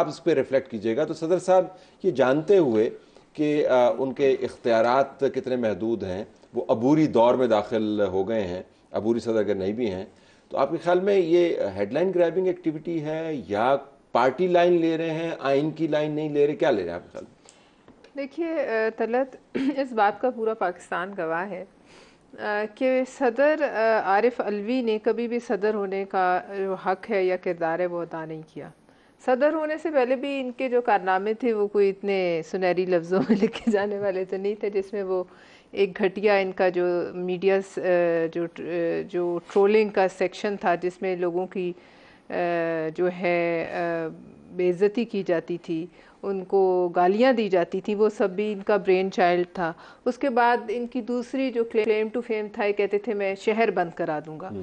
आप इस पर रिफ्लेक्ट कीजिएगा तो सदर साहब ये जानते हुए कि उनके इख्तियार कितने महदूद हैं वो अबूरी दौर में दाखिल हो गए हैं अबूरी सदर अगर नहीं भी हैं तो आपके ख्याल में ये हेडलाइन ग्रैबिंग एक्टिविटी है या पार्टी लाइन ले रहे हैं आइन की लाइन नहीं ले रहे क्या ले रहे हैं आपके ख्याल देखिए तलत इस बात का पूरा पाकिस्तान गवाह है कि सदर आरिफ अलवी ने कभी भी सदर होने का जो हक है या किरदार है वो अदा नहीं किया सदर होने से पहले भी इनके जो कारनामे थे वो कोई इतने सुनहरी लफ्ज़ों में लिखे जाने वाले तो नहीं थे जिसमें वो एक घटिया इनका जो मीडिया जो जो ट्रोलिंग का सेक्शन था जिसमें लोगों की जो है बेइज्जती की जाती थी उनको गालियां दी जाती थी वो सब भी इनका ब्रेन चाइल्ड था उसके बाद इनकी दूसरी जो क्लेम टू फेम था ये कहते थे मैं शहर बंद करा दूंगा हम्म।